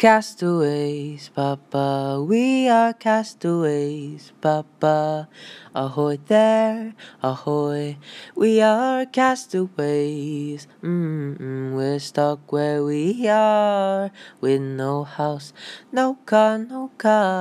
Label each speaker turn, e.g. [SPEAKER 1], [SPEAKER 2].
[SPEAKER 1] Castaways, Papa, we are castaways, Papa. Ahoy there, ahoy, we are castaways. Mm-mm, we're stuck where we are, with no house, no car, no car.